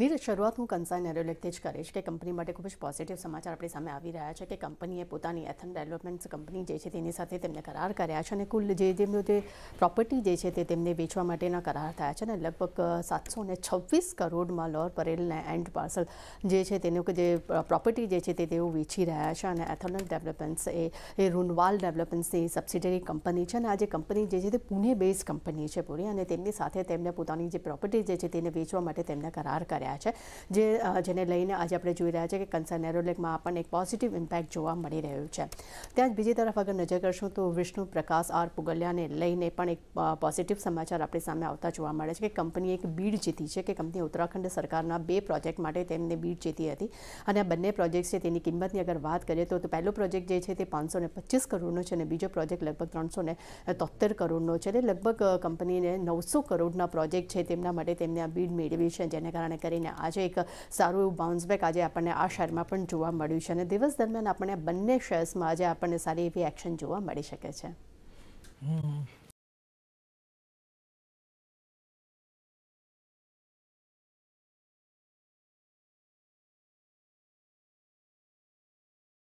નીરે શરૂઆતમાં કંસાઈ નેરોલેટેજ કારેશ કે કંપની માટે ખૂબ જ પોઝિટિવ સમાચાર આપણી સામે આવી રહ્યા છે કે કંપનીએ પોતાની એથન ડેવલપમેન્ટસ કંપની જે છે તેની સાથે તેમણે કરાર કર્યો છે અને કુલ જે જમીન ઉદે પ્રોપર્ટી જે છે તે તેમણે વેચવા માટેનો કરાર થાય છે અને લગભગ 726 કરોડ માલર પરેલ ના એન્ડ પાર્સલ જે છે તેની પ્રોપર્ટી જે છે તે તેઓ વેચી રહ્યા છે અને એથન ડેવલપમેન્ટસ એ રુનવાલ ડેવલપમેન્ટસ ની સબસિડરી કંપની છે અને આ જે કંપની જે છે તે પુણે બેઝ કંપની છે પૂરી અને તેમની સાથે તેમણે પોતાની જે પ્રોપર્ટી જે છે તેને વેચવા માટે તેમણે કરાર કર્યો જે જેને લઈને આજ આપણે જોઈ રહ્યા છીએ કે કંસા નેરોલેક માં આપણે એક પોઝિટિવ ઇમ્પેક્ટ જોવા મળી રહ્યો છે ત્યાં બીજી તરફ અગર નજર કરશું તો વિષ્ણુ પ્રકાશ આર પુગલિયાને લઈને પણ એક પોઝિટિવ સમાચાર આપણી સામે આવતા જોવા મળે છે કે કંપનીએ એક બીડ જીતી છે કે કંપની ઉત્તરાખંડ સરકારના બે પ્રોજેક્ટ માટે તેમણે બીડ જીતી હતી અને આ બંને પ્રોજેક્ટ છે તેની કિંમતની અગર વાત કરીએ તો તો પહેલો પ્રોજેક્ટ જે છે તે 525 કરોડનો છે અને બીજો પ્રોજેક્ટ લગભગ 377 કરોડનો છે એટલે લગભગ કંપનીને 900 કરોડના પ્રોજેક્ટ છે તેના માટે તેમણે આ બીડ મેડિએશન જેના કારણે કરીને આજે એક સારું એવું બાઉન્સબેક આજે આપણને આ શેરમાં પણ જોવા મળ્યું છે અને દિવસ દરમિયાન આપણને બંને શેર્સમાં આજે આપણને સારી એવી એક્શન જોવા મળી શકે છે